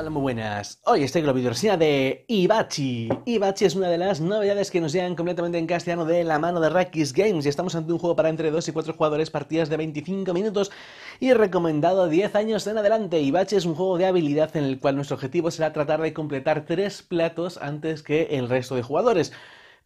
Hola, muy buenas. Hoy estoy con la de Ibachi. Ibachi es una de las novedades que nos llegan completamente en castellano de la mano de Rakis Games y estamos ante un juego para entre 2 y 4 jugadores, partidas de 25 minutos y recomendado 10 años en adelante. Ibachi es un juego de habilidad en el cual nuestro objetivo será tratar de completar 3 platos antes que el resto de jugadores.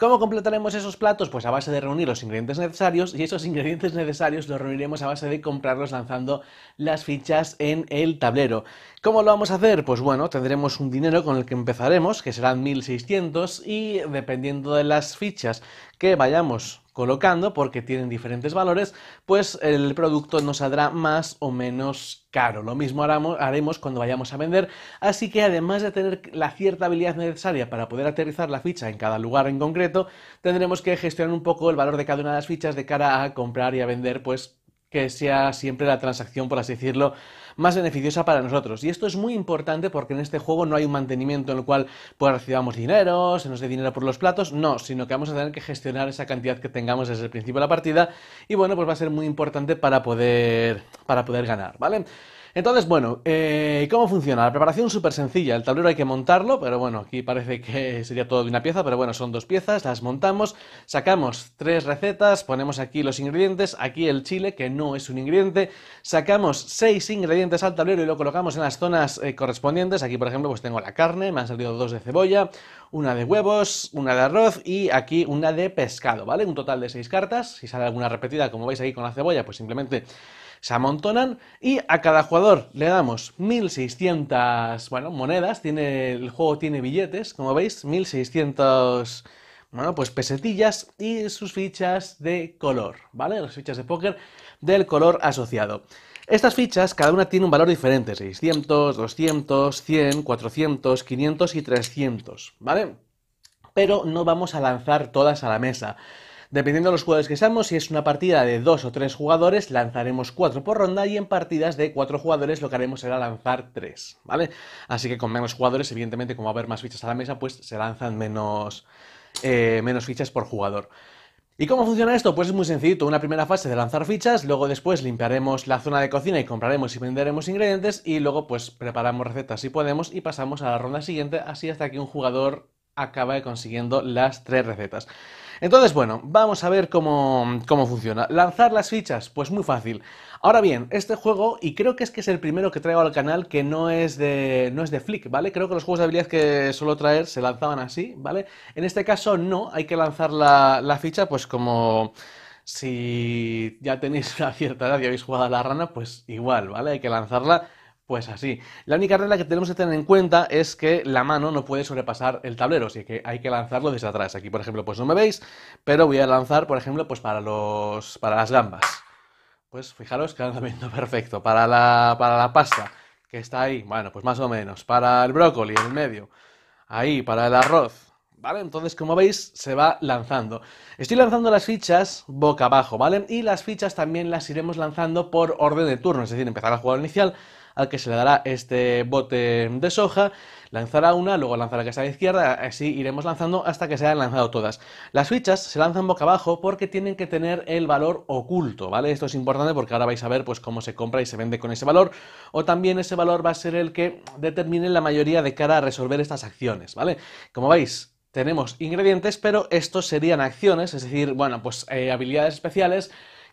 ¿Cómo completaremos esos platos? Pues a base de reunir los ingredientes necesarios y esos ingredientes necesarios los reuniremos a base de comprarlos lanzando las fichas en el tablero. ¿Cómo lo vamos a hacer? Pues bueno, tendremos un dinero con el que empezaremos, que serán 1600 y dependiendo de las fichas que vayamos colocando, porque tienen diferentes valores, pues el producto nos saldrá más o menos caro. Lo mismo haremos cuando vayamos a vender, así que además de tener la cierta habilidad necesaria para poder aterrizar la ficha en cada lugar en concreto, tendremos que gestionar un poco el valor de cada una de las fichas de cara a comprar y a vender, pues que sea siempre la transacción, por así decirlo, más beneficiosa para nosotros. Y esto es muy importante porque en este juego no hay un mantenimiento en el cual pues recibamos dinero, se nos dé dinero por los platos, no, sino que vamos a tener que gestionar esa cantidad que tengamos desde el principio de la partida y bueno, pues va a ser muy importante para poder, para poder ganar, ¿vale? Entonces, bueno, eh, ¿cómo funciona? La preparación es súper sencilla. El tablero hay que montarlo, pero bueno, aquí parece que sería todo de una pieza, pero bueno, son dos piezas, las montamos, sacamos tres recetas, ponemos aquí los ingredientes, aquí el chile, que no es un ingrediente, sacamos seis ingredientes al tablero y lo colocamos en las zonas eh, correspondientes. Aquí, por ejemplo, pues tengo la carne, me han salido dos de cebolla, una de huevos, una de arroz y aquí una de pescado, ¿vale? Un total de seis cartas. Si sale alguna repetida, como veis aquí con la cebolla, pues simplemente se amontonan y a cada jugador le damos 1600, bueno, monedas, tiene, el juego tiene billetes, como veis, 1600 bueno, pues pesetillas y sus fichas de color, ¿vale? Las fichas de póker del color asociado. Estas fichas, cada una tiene un valor diferente, 600, 200, 100, 400, 500 y 300, ¿vale? Pero no vamos a lanzar todas a la mesa. Dependiendo de los jugadores que seamos, si es una partida de dos o tres jugadores, lanzaremos cuatro por ronda y en partidas de cuatro jugadores lo que haremos será lanzar tres, ¿vale? Así que con menos jugadores, evidentemente, como va a haber más fichas a la mesa, pues se lanzan menos, eh, menos fichas por jugador. ¿Y cómo funciona esto? Pues es muy sencillo, una primera fase de lanzar fichas, luego después limpiaremos la zona de cocina y compraremos y venderemos ingredientes y luego pues preparamos recetas si podemos y pasamos a la ronda siguiente así hasta que un jugador de consiguiendo las tres recetas. Entonces, bueno, vamos a ver cómo, cómo, funciona. Lanzar las fichas, pues muy fácil. Ahora bien, este juego, y creo que es que es el primero que traigo al canal que no es de, no es de Flick, ¿vale? Creo que los juegos de habilidad que suelo traer se lanzaban así, ¿vale? En este caso no, hay que lanzar la, ficha pues como si ya tenéis la cierta edad y habéis jugado a la rana, pues igual, ¿vale? Hay que lanzarla pues así. La única regla que tenemos que tener en cuenta es que la mano no puede sobrepasar el tablero, así que hay que lanzarlo desde atrás. Aquí, por ejemplo, pues no me veis, pero voy a lanzar, por ejemplo, pues para, los, para las gambas. Pues fijaros que lanzamiento perfecto. Para la, para la pasta, que está ahí, bueno, pues más o menos. Para el brócoli, en el medio. Ahí, para el arroz, ¿vale? Entonces, como veis, se va lanzando. Estoy lanzando las fichas boca abajo, ¿vale? Y las fichas también las iremos lanzando por orden de turno, es decir, empezar jugar juego inicial, al que se le dará este bote de soja, lanzará una, luego lanzará la que está a la izquierda, así iremos lanzando hasta que se hayan lanzado todas. Las fichas se lanzan boca abajo porque tienen que tener el valor oculto, ¿vale? Esto es importante porque ahora vais a ver pues cómo se compra y se vende con ese valor, o también ese valor va a ser el que determine la mayoría de cara a resolver estas acciones, ¿vale? Como veis, tenemos ingredientes, pero estos serían acciones, es decir, bueno, pues eh, habilidades especiales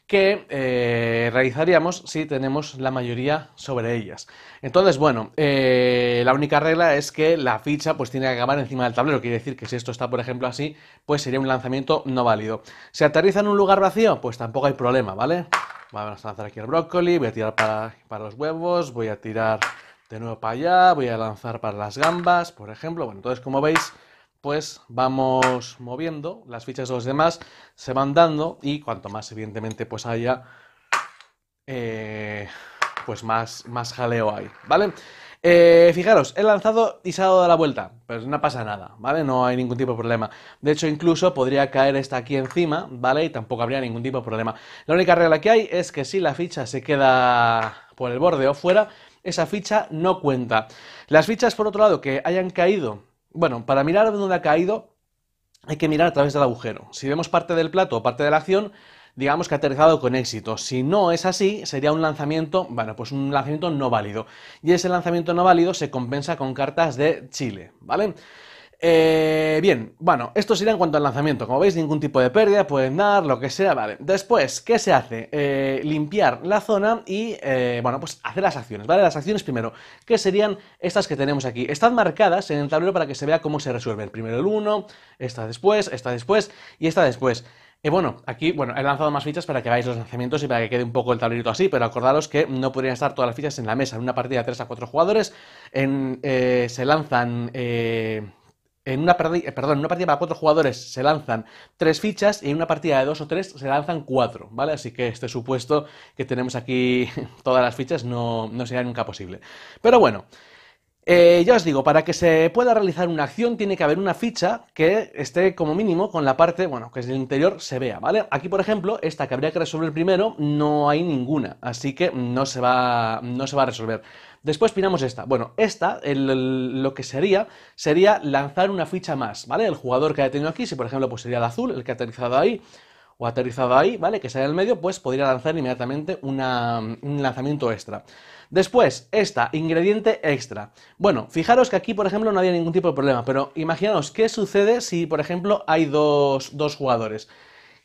que eh, realizaríamos si tenemos la mayoría sobre ellas. Entonces, bueno, eh, la única regla es que la ficha pues tiene que acabar encima del tablero, quiere decir que si esto está, por ejemplo, así, pues sería un lanzamiento no válido. Si aterriza en un lugar vacío? Pues tampoco hay problema, ¿vale? Vamos a lanzar aquí el brócoli, voy a tirar para, para los huevos, voy a tirar de nuevo para allá, voy a lanzar para las gambas, por ejemplo. Bueno, entonces, como veis, pues vamos moviendo las fichas de los demás, se van dando y cuanto más evidentemente pues haya, eh, pues más, más jaleo hay, ¿vale? Eh, fijaros, he lanzado y se ha dado la vuelta, pero no pasa nada, ¿vale? No hay ningún tipo de problema. De hecho, incluso podría caer esta aquí encima, ¿vale? Y tampoco habría ningún tipo de problema. La única regla que hay es que si la ficha se queda por el borde o fuera, esa ficha no cuenta. Las fichas, por otro lado, que hayan caído bueno, para mirar dónde ha caído, hay que mirar a través del agujero. Si vemos parte del plato o parte de la acción, digamos que ha aterrizado con éxito. Si no es así, sería un lanzamiento, bueno, pues un lanzamiento no válido. Y ese lanzamiento no válido se compensa con cartas de Chile, ¿vale? Eh, bien, bueno, esto sería en cuanto al lanzamiento. Como veis, ningún tipo de pérdida, pueden dar, lo que sea, vale. Después, ¿qué se hace? Eh, limpiar la zona y, eh, bueno, pues hacer las acciones, ¿vale? Las acciones primero, que serían estas que tenemos aquí. Están marcadas en el tablero para que se vea cómo se resuelven. Primero el 1, esta después, esta después y esta después. Eh, bueno, aquí bueno, he lanzado más fichas para que veáis los lanzamientos y para que quede un poco el tablerito así, pero acordaros que no podrían estar todas las fichas en la mesa. En una partida de 3 a 4 jugadores en, eh, se lanzan en una partida, eh, en una partida para cuatro jugadores se lanzan tres fichas y en una partida de dos o tres se lanzan cuatro, ¿vale? Así que este supuesto que tenemos aquí todas las fichas no, no será nunca posible. Pero bueno, eh, ya os digo, para que se pueda realizar una acción tiene que haber una ficha que esté como mínimo con la parte, bueno, que es el interior se vea, ¿vale? Aquí, por ejemplo, esta que habría que resolver primero, no hay ninguna, así que no se va, no se va a resolver. Después pinamos esta. Bueno, esta, lo que sería, sería lanzar una ficha más, ¿vale? El jugador que ha tenido aquí, si por ejemplo pues sería el azul, el que ha aterrizado ahí, o aterrizado ahí, ¿vale? Que sea en el medio, pues podría lanzar inmediatamente un lanzamiento extra. Después, esta, ingrediente extra. Bueno, fijaros que aquí, por ejemplo, no había ningún tipo de problema, pero imaginaos qué sucede si, por ejemplo, hay dos, jugadores.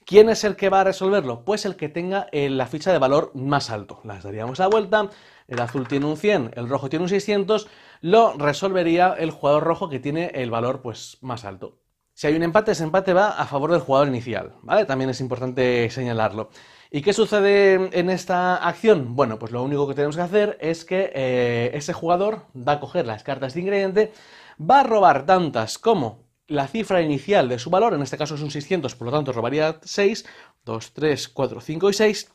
¿Quién es el que va a resolverlo? Pues el que tenga eh, la ficha de valor más alto. Las daríamos la vuelta, el azul tiene un 100, el rojo tiene un 600, lo resolvería el jugador rojo que tiene el valor pues, más alto. Si hay un empate, ese empate va a favor del jugador inicial, ¿vale? También es importante señalarlo. ¿Y qué sucede en esta acción? Bueno, pues lo único que tenemos que hacer es que eh, ese jugador va a coger las cartas de ingrediente, va a robar tantas como la cifra inicial de su valor, en este caso es un 600, por lo tanto robaría 6, 2, 3, 4, 5 y 6,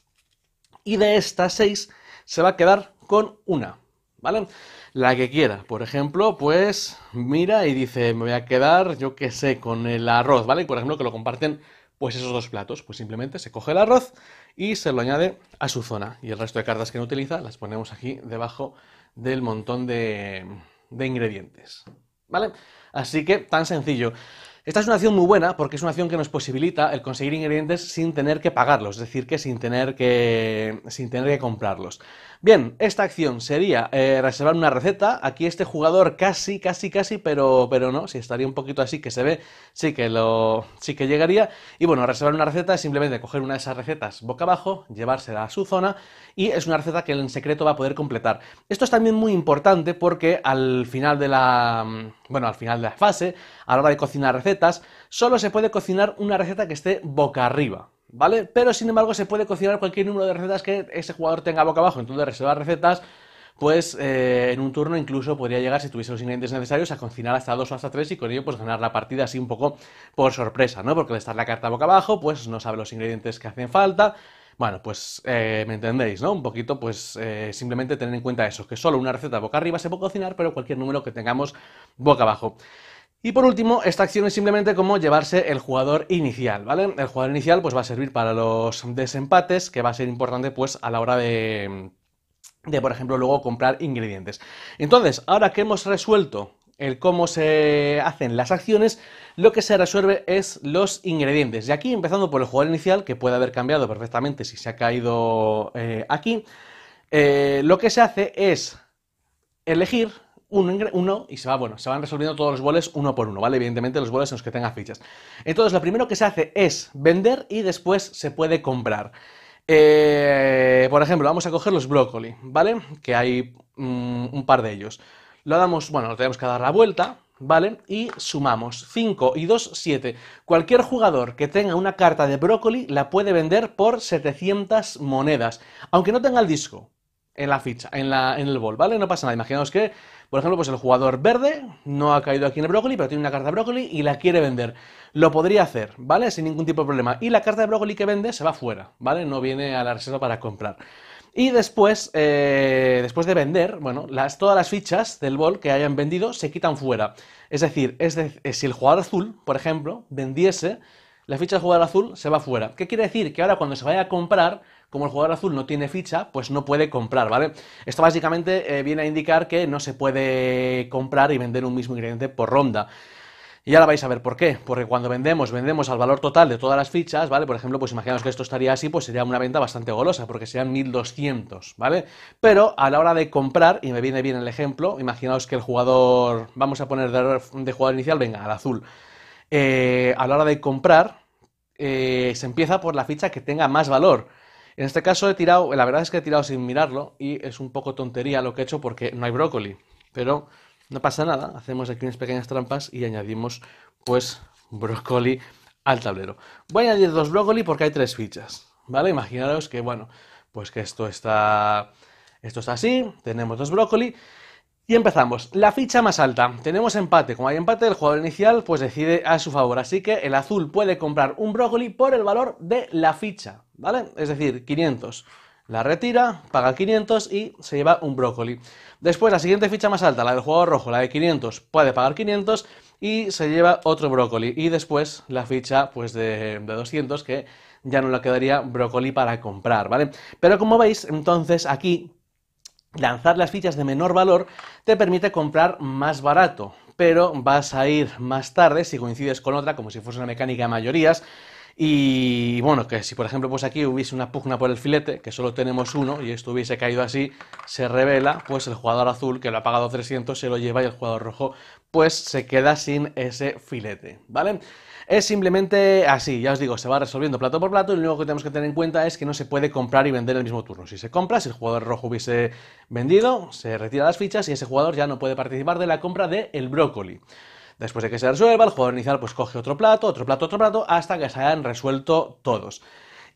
y de estas 6 se va a quedar con una, ¿vale? La que quiera. Por ejemplo, pues mira y dice, me voy a quedar, yo qué sé, con el arroz, ¿vale? Por ejemplo, que lo comparten pues esos dos platos. Pues simplemente se coge el arroz y se lo añade a su zona. Y el resto de cartas que no utiliza las ponemos aquí debajo del montón de, de ingredientes, ¿vale? Así que tan sencillo. Esta es una acción muy buena porque es una acción que nos posibilita el conseguir ingredientes sin tener que pagarlos, es decir, que sin tener que, sin tener que comprarlos. Bien, esta acción sería eh, reservar una receta. Aquí este jugador casi, casi, casi, pero, pero no, si estaría un poquito así que se ve, sí que lo, sí que llegaría. Y bueno, reservar una receta es simplemente coger una de esas recetas boca abajo, llevársela a su zona y es una receta que en secreto va a poder completar. Esto es también muy importante porque al final de la, mm, bueno, al final de la fase, a la hora de cocinar recetas, solo se puede cocinar una receta que esté boca arriba. ¿vale? Pero sin embargo se puede cocinar cualquier número de recetas que ese jugador tenga boca abajo, entonces reservar recetas pues eh, en un turno incluso podría llegar, si tuviese los ingredientes necesarios, a cocinar hasta dos o hasta tres y con ello pues ganar la partida así un poco por sorpresa, ¿no? Porque al estar la carta boca abajo, pues no sabe los ingredientes que hacen falta. Bueno, pues eh, me entendéis, ¿no? Un poquito, pues eh, simplemente tener en cuenta eso, que solo una receta boca arriba se puede cocinar, pero cualquier número que tengamos boca abajo. Y por último, esta acción es simplemente como llevarse el jugador inicial, ¿vale? El jugador inicial pues va a servir para los desempates, que va a ser importante pues a la hora de, por ejemplo, luego comprar ingredientes. Entonces, ahora que hemos resuelto el cómo se hacen las acciones, lo que se resuelve es los ingredientes. Y aquí, empezando por el jugador inicial, que puede haber cambiado perfectamente si se ha caído eh, aquí, eh, lo que se hace es elegir uno, y se va, bueno, se van resolviendo todos los boles uno por uno, ¿vale? Evidentemente los boles en los que tenga fichas. Entonces, lo primero que se hace es vender y después se puede comprar. Eh, por ejemplo, vamos a coger los brócoli, ¿vale? Que hay mm, un par de ellos. Lo damos, bueno, lo tenemos que dar la vuelta, ¿vale? Y sumamos 5 y 2, 7. Cualquier jugador que tenga una carta de brócoli la puede vender por 700 monedas, aunque no tenga el disco en la ficha, en, en el bol, ¿vale? No pasa nada. Imaginaos que por ejemplo, pues el jugador verde no ha caído aquí en el brócoli, pero tiene una carta de brócoli y la quiere vender. Lo podría hacer, ¿vale? Sin ningún tipo de problema. Y la carta de brócoli que vende se va fuera, ¿vale? No viene a la reserva para comprar. Y después, eh, después de vender, bueno, todas las fichas del bol que hayan vendido se quitan fuera. Es decir, es eh, si el jugador azul, por ejemplo, vendiese, la ficha del jugador azul se va fuera. ¿Qué quiere decir? Que ahora cuando se vaya a comprar, como el jugador azul no tiene ficha, pues no puede comprar, ¿vale? Esto básicamente eh, viene a indicar que no se puede comprar y vender un mismo ingrediente por ronda. Y ahora vais a ver por qué. Porque cuando vendemos, vendemos al valor total de todas las fichas, ¿vale? Por ejemplo, pues imaginaos que esto estaría así, pues sería una venta bastante golosa, porque serían 1200, ¿vale? Pero a la hora de comprar, y me viene bien el ejemplo, imaginaos que el jugador, vamos a poner de, jugador inicial, venga, al azul. Eh, a la hora de comprar, eh, se empieza por la ficha que tenga más valor. En este caso he tirado, la verdad es que he tirado sin mirarlo y es un poco tontería lo que he hecho porque no hay brócoli. Pero no pasa nada, hacemos aquí unas pequeñas trampas y añadimos pues brócoli al tablero. Voy a añadir dos brócoli porque hay tres fichas, ¿vale? Imaginaros que, bueno, pues que esto está, esto está así, tenemos dos brócoli y empezamos. La ficha más alta. Tenemos empate. Como hay empate, el jugador inicial pues decide a su favor. Así que el azul puede comprar un brócoli por el valor de la ficha, ¿vale? Es decir, 500. La retira, paga 500 y se lleva un brócoli. Después, la siguiente ficha más alta, la del jugador rojo, la de 500, puede pagar 500 y se lleva otro brócoli. Y después la ficha pues de, 200 que ya no le quedaría brócoli para comprar, ¿vale? Pero como veis, entonces aquí lanzar las fichas de menor valor te permite comprar más barato, pero vas a ir más tarde si coincides con otra, como si fuese una mecánica de mayorías, y bueno, que si por ejemplo pues aquí hubiese una pugna por el filete, que solo tenemos uno, y esto hubiese caído así, se revela, pues el jugador azul, que lo ha pagado 300, se lo lleva y el jugador rojo pues se queda sin ese filete, ¿vale? Es simplemente así, ya os digo, se va resolviendo plato por plato y lo único que tenemos que tener en cuenta es que no se puede comprar y vender el mismo turno. Si se compra, si el jugador rojo hubiese vendido, se retira las fichas y ese jugador ya no puede participar de la compra del brócoli. Después de que se resuelva, el jugador inicial pues coge otro plato, otro plato, otro plato, hasta que se hayan resuelto todos.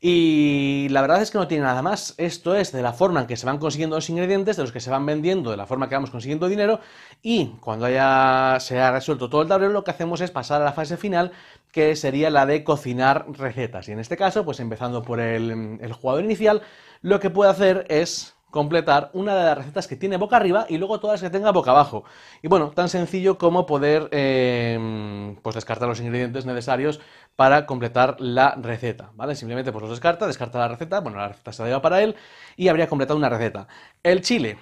Y la verdad es que no tiene nada más. Esto es de la forma en que se van consiguiendo los ingredientes, de los que se van vendiendo, de la forma que vamos consiguiendo dinero. Y cuando haya, se ha resuelto todo el tablero, lo que hacemos es pasar a la fase final, que sería la de cocinar recetas. Y en este caso, pues empezando por el, el jugador inicial, lo que puede hacer es completar una de las recetas que tiene boca arriba y luego todas las que tenga boca abajo. Y bueno, tan sencillo como poder em, pues, descartar los ingredientes necesarios para completar la receta, ¿vale? Simplemente pues los descarta, descarta la receta, bueno, la receta se lleva para él y habría completado una receta. El chile,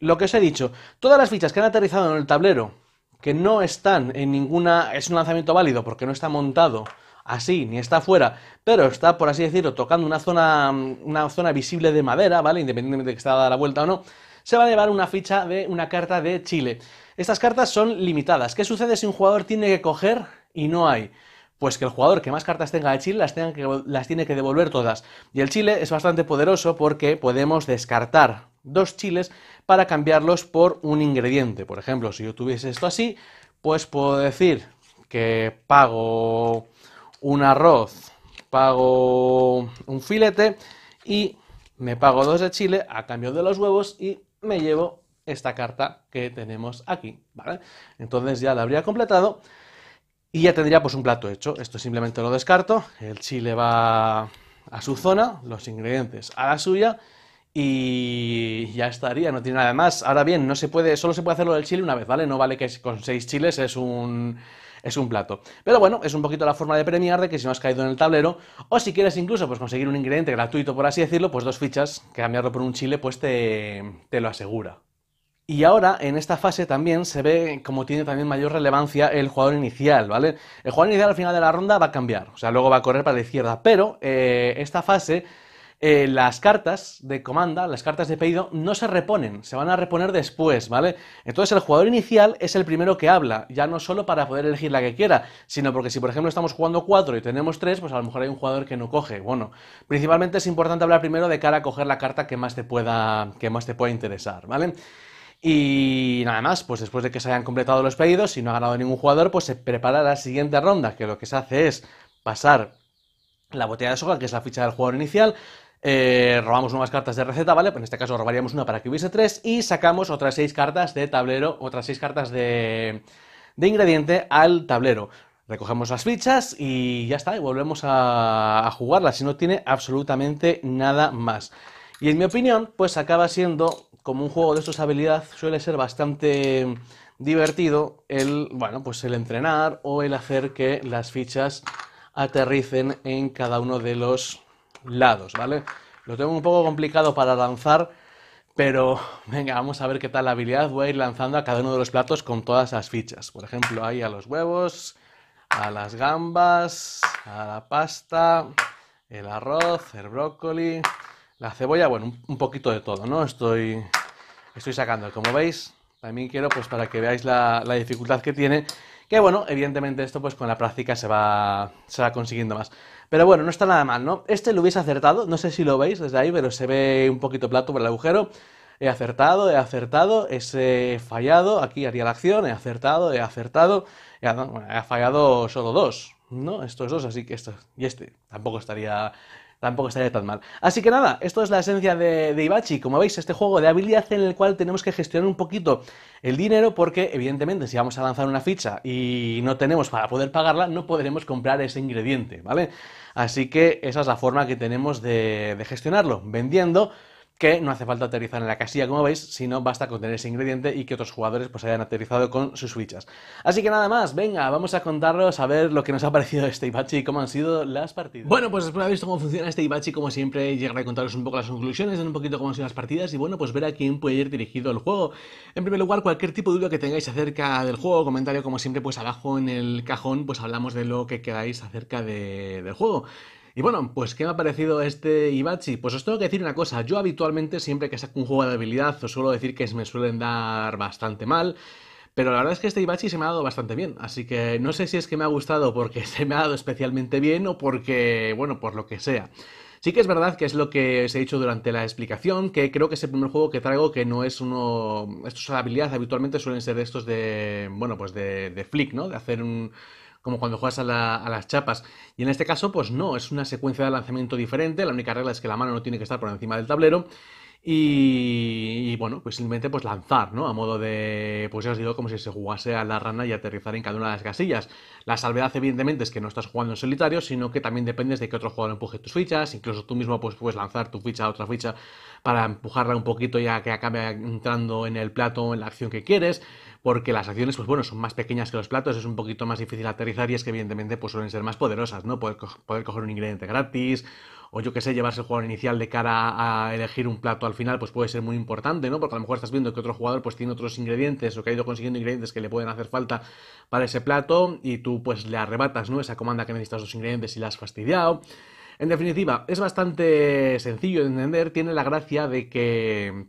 lo que os he dicho, todas las fichas que han aterrizado en el tablero que no están en ninguna, es un lanzamiento válido porque no está montado así, ni está fuera, pero está, por así decirlo, tocando una zona, una zona visible de madera, ¿vale? Independientemente de que está dada la vuelta o no, se va a llevar una ficha de una carta de Chile. Estas cartas son limitadas. ¿Qué sucede si un jugador tiene que coger y no hay? pues que el jugador que más cartas tenga de Chile las, tiene que devolver todas. Y el Chile es bastante poderoso porque podemos descartar dos chiles para cambiarlos por un ingrediente. Por ejemplo, si yo tuviese esto así, pues puedo decir que pago un arroz, pago un filete y me pago dos de chile a cambio de los huevos y me llevo esta carta que tenemos aquí, ¿vale? Entonces ya la habría completado y ya tendría pues un plato hecho. Esto simplemente lo descarto, el chile va a su zona, los ingredientes a la suya y ya estaría, no tiene nada más. Ahora bien, no se puede, solo se puede hacerlo del chile una vez, ¿vale? No vale que con seis chiles es un es un plato. Pero bueno, es un poquito la forma de premiar de que si no has caído en el tablero, o si quieres incluso pues, conseguir un ingrediente gratuito, por así decirlo, pues dos fichas, que cambiarlo por un chile, pues te, te lo asegura. Y ahora, en esta fase también se ve como tiene también mayor relevancia el jugador inicial, ¿vale? El jugador inicial al final de la ronda va a cambiar, o sea, luego va a correr para la izquierda, pero eh, esta fase eh, las cartas de comanda, las cartas de pedido, no se reponen, se van a reponer después, ¿vale? Entonces el jugador inicial es el primero que habla, ya no solo para poder elegir la que quiera, sino porque si por ejemplo estamos jugando 4 y tenemos 3, pues a lo mejor hay un jugador que no coge. Bueno, principalmente es importante hablar primero de cara a coger la carta que más te pueda, que más te pueda interesar, ¿vale? Y nada más, pues después de que se hayan completado los pedidos, y no ha ganado ningún jugador, pues se prepara la siguiente ronda, que lo que se hace es pasar la botella de soga, que es la ficha del jugador inicial, eh, robamos nuevas cartas de receta, ¿vale? Pues en este caso robaríamos una para que hubiese tres y sacamos otras seis cartas de tablero, otras seis cartas de, de ingrediente al tablero. Recogemos las fichas y ya está, y volvemos a, a jugarlas, si no tiene absolutamente nada más. Y en mi opinión, pues acaba siendo, como un juego de estos habilidad, suele ser bastante divertido el, bueno, pues el entrenar o el hacer que las fichas aterricen en cada uno de los lados, ¿vale? Lo tengo un poco complicado para lanzar, pero venga, vamos a ver qué tal la habilidad. Voy a ir lanzando a cada uno de los platos con todas las fichas. Por ejemplo, ahí a los huevos, a las gambas, a la pasta, el arroz, el brócoli, la cebolla, bueno, un poquito de todo, ¿no? Estoy, estoy sacando. Como veis, también quiero, pues para que veáis la, la dificultad que tiene, que bueno, evidentemente esto pues con la práctica se va, se va consiguiendo más. Pero bueno, no está nada mal, ¿no? Este lo hubiese acertado, no sé si lo veis desde ahí, pero se ve un poquito plato por el agujero. He acertado, he acertado, he fallado, aquí haría la acción, he acertado, he acertado, he, he fallado solo dos, ¿no? Estos dos, así que esto y este tampoco estaría tampoco estaría tan mal. Así que nada, esto es la esencia de, Ibachi, como veis, este juego de habilidad en el cual tenemos que gestionar un poquito el dinero porque evidentemente si vamos a lanzar una ficha y no tenemos para poder pagarla, no podremos comprar ese ingrediente, ¿vale? Así que esa es la forma que tenemos de gestionarlo, vendiendo que no hace falta aterrizar en la casilla, como veis, sino basta con tener ese ingrediente y que otros jugadores pues hayan aterrizado con sus fichas. Así que nada más, venga, vamos a contaros a ver lo que nos ha parecido este Ibachi y cómo han sido las partidas. Bueno, pues después de haber visto cómo funciona este Ibachi, como siempre, llegaré a contaros un poco las conclusiones, un poquito cómo han sido las partidas y bueno, pues ver a quién puede ir dirigido el juego. En primer lugar, cualquier tipo de duda que tengáis acerca del juego, comentario como siempre, pues abajo en el cajón, pues hablamos de lo que queráis acerca del juego. Y bueno, pues ¿qué me ha parecido este Ibachi? Pues os tengo que decir una cosa, yo habitualmente siempre que saco un juego de habilidad os suelo decir que me suelen dar bastante mal, pero la verdad es que este Ibachi se me ha dado bastante bien, así que no sé si es que me ha gustado porque se me ha dado especialmente bien o porque, bueno, por lo que sea. Sí que es verdad que es lo que os he dicho durante la explicación, que creo que es el primer juego que traigo que no es uno... Estos de habilidades habitualmente suelen ser de estos de... bueno, pues de, de flick, ¿no? De hacer un como cuando juegas a, las chapas. Y en este caso, pues no, es una secuencia de lanzamiento diferente, la única regla es que la mano no tiene que estar por encima del tablero. Y, y bueno, pues simplemente pues lanzar, ¿no? A modo de, pues ya os digo, como si se jugase a la rana y aterrizar en cada una de las casillas. La salvedad, evidentemente, es que no estás jugando en solitario, sino que también dependes de que otro jugador empuje tus fichas, incluso tú mismo pues, puedes lanzar tu ficha a otra ficha para empujarla un poquito ya que acabe entrando en el plato, o en la acción que quieres porque las acciones, pues bueno, son más pequeñas que los platos, es un poquito más difícil aterrizar y es que evidentemente pues suelen ser más poderosas, ¿no? Poder, coger un ingrediente gratis o yo qué sé, llevarse el jugador inicial de cara a elegir un plato al final, pues puede ser muy importante, ¿no? Porque a lo mejor estás viendo que otro jugador pues tiene otros ingredientes o que ha ido consiguiendo ingredientes que le pueden hacer falta para ese plato y tú pues le arrebatas, ¿no? Esa comanda que necesitas los ingredientes y la has fastidiado. En definitiva, es bastante sencillo de entender, tiene la gracia de que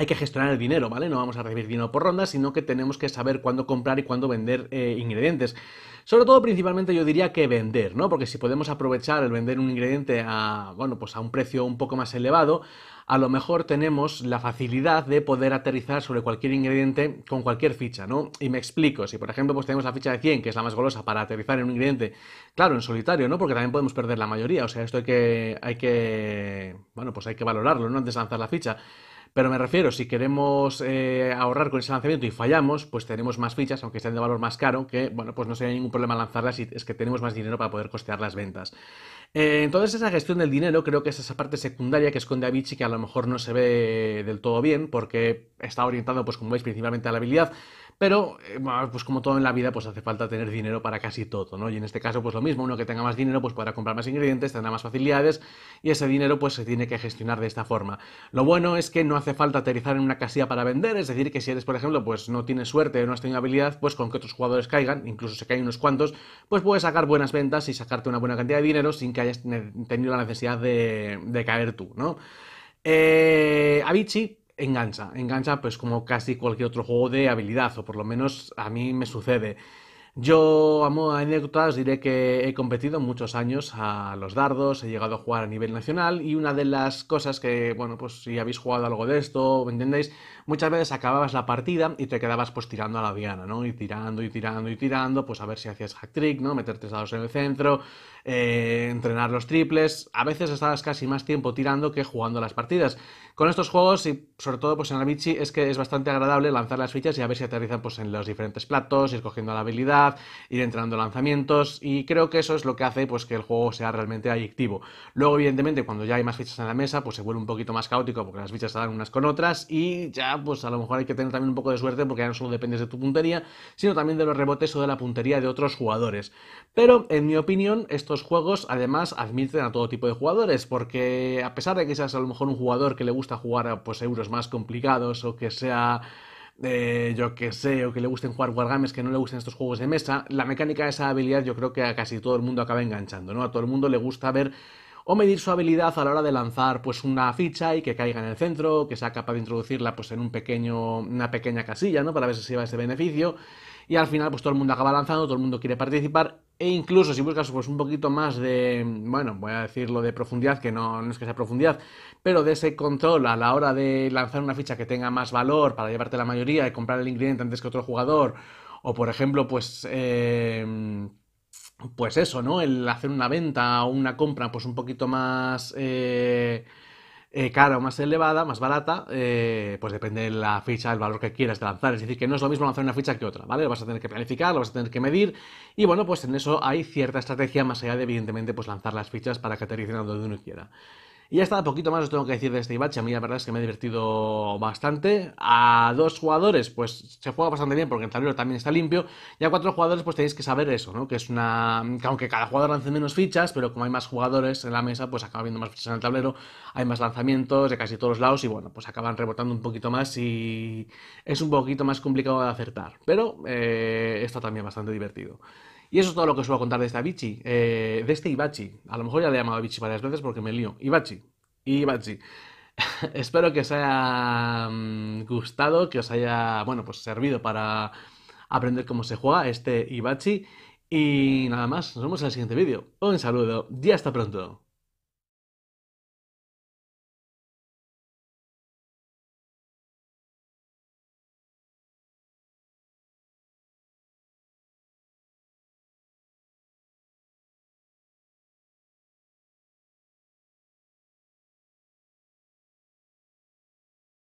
hay que gestionar el dinero, ¿vale? No vamos a recibir dinero por ronda, sino que tenemos que saber cuándo comprar y cuándo vender eh, ingredientes. Sobre todo, principalmente, yo diría que vender, ¿no? Porque si podemos aprovechar el vender un ingrediente a, bueno, pues a un precio un poco más elevado, a lo mejor tenemos la facilidad de poder aterrizar sobre cualquier ingrediente con cualquier ficha, ¿no? Y me explico, si por ejemplo pues tenemos la ficha de 100, que es la más golosa para aterrizar en un ingrediente, claro, en solitario, ¿no? Porque también podemos perder la mayoría, o sea, esto hay que, hay que, bueno, pues hay que valorarlo, ¿no? Antes de lanzar la ficha. Pero me refiero, si queremos eh, ahorrar con ese lanzamiento y fallamos, pues tenemos más fichas, aunque sean de valor más caro, que bueno, pues no sería ningún problema lanzarlas y es que tenemos más dinero para poder costear las ventas. Eh, entonces esa gestión del dinero creo que es esa parte secundaria que esconde a Avicii que a lo mejor no se ve del todo bien porque está orientado, pues como veis, principalmente a la habilidad, pero, eh, pues como todo en la vida, pues hace falta tener dinero para casi todo, ¿no? Y en este caso, pues lo mismo, uno que tenga más dinero, pues podrá comprar más ingredientes, tendrá más facilidades y ese dinero, pues se tiene que gestionar de esta forma. Lo bueno es que no hace falta aterrizar en una casilla para vender, es decir, que si eres, por ejemplo, pues no tienes suerte o no has tenido habilidad, pues con que otros jugadores caigan, incluso se caen unos cuantos, pues puedes sacar buenas ventas y sacarte una buena cantidad de dinero sin que hayas tenido la necesidad de, caer tú, ¿no? Eh, engancha, engancha pues como casi cualquier otro juego de habilidad, o por lo menos a mí me sucede. Yo, a modo de anécdota, diré que he competido muchos años a los dardos, he llegado a jugar a nivel nacional y una de las cosas que, bueno, pues si habéis jugado algo de esto, ¿entendéis? muchas veces acababas la partida y te quedabas pues tirando a la diana, ¿no? Y tirando y tirando y tirando, pues a ver si hacías hack trick, ¿no? Meterte dados en el centro, eh, entrenar los triples. A veces estabas casi más tiempo tirando que jugando las partidas. Con estos juegos y sobre todo pues en la bici es que es bastante agradable lanzar las fichas y a ver si aterrizan pues en los diferentes platos, ir cogiendo la habilidad, ir entrenando lanzamientos y creo que eso es lo que hace pues que el juego sea realmente adictivo. Luego evidentemente cuando ya hay más fichas en la mesa pues se vuelve un poquito más caótico porque las fichas se dan unas con otras y ya pues a lo mejor hay que tener también un poco de suerte porque ya no solo dependes de tu puntería, sino también de los rebotes o de la puntería de otros jugadores. Pero en mi opinión, estos juegos además admiten a todo tipo de jugadores, porque a pesar de que seas a lo mejor un jugador que le gusta jugar a pues, euros más complicados o que sea... Eh, yo que sé, o que le gusten jugar wargames, que no le gusten estos juegos de mesa, la mecánica de esa habilidad yo creo que a casi todo el mundo acaba enganchando, ¿no? A todo el mundo le gusta ver o medir su habilidad a la hora de lanzar pues una ficha y que caiga en el centro, que sea capaz de introducirla pues en un pequeño, una pequeña casilla, ¿no? Para ver si se lleva ese beneficio. Y al final pues todo el mundo acaba lanzando, todo el mundo quiere participar e incluso si buscas pues, un poquito más de, bueno, voy a decirlo de profundidad, que no, no, es que sea profundidad, pero de ese control a la hora de lanzar una ficha que tenga más valor para llevarte la mayoría y comprar el ingrediente antes que otro jugador, o por ejemplo, pues eh, pues eso, ¿no? El hacer una venta o una compra, pues un poquito más eh, eh, cara o más elevada, más barata, eh, pues depende de la ficha, el valor que quieras lanzar. Es decir, que no es lo mismo lanzar una ficha que otra, ¿vale? Lo vas a tener que planificar, lo vas a tener que medir. Y bueno, pues en eso hay cierta estrategia más allá de, evidentemente, pues lanzar las fichas para que aterricen a donde uno quiera. Y ya está, poquito más os tengo que decir de este Ibachi. A mí la verdad es que me ha divertido bastante. A dos jugadores, pues se juega bastante bien porque el tablero también está limpio. Y a cuatro jugadores, pues tenéis que saber eso, ¿no? Que es una. aunque cada jugador lance menos fichas, pero como hay más jugadores en la mesa, pues acaba habiendo más fichas en el tablero, hay más lanzamientos de casi todos los lados y bueno, pues acaban rebotando un poquito más y es un poquito más complicado de acertar. Pero eh, está también bastante divertido. Y eso es todo lo que os voy a contar de este Avicii, eh, de este Ibachi. A lo mejor ya le he llamado Ibachi varias veces porque me lío. Ibachi, Ibachi. Espero que os haya mm, gustado, que os haya, bueno, pues servido para aprender cómo se juega este Ibachi. Y nada más, nos vemos en el siguiente vídeo. Un saludo y hasta pronto.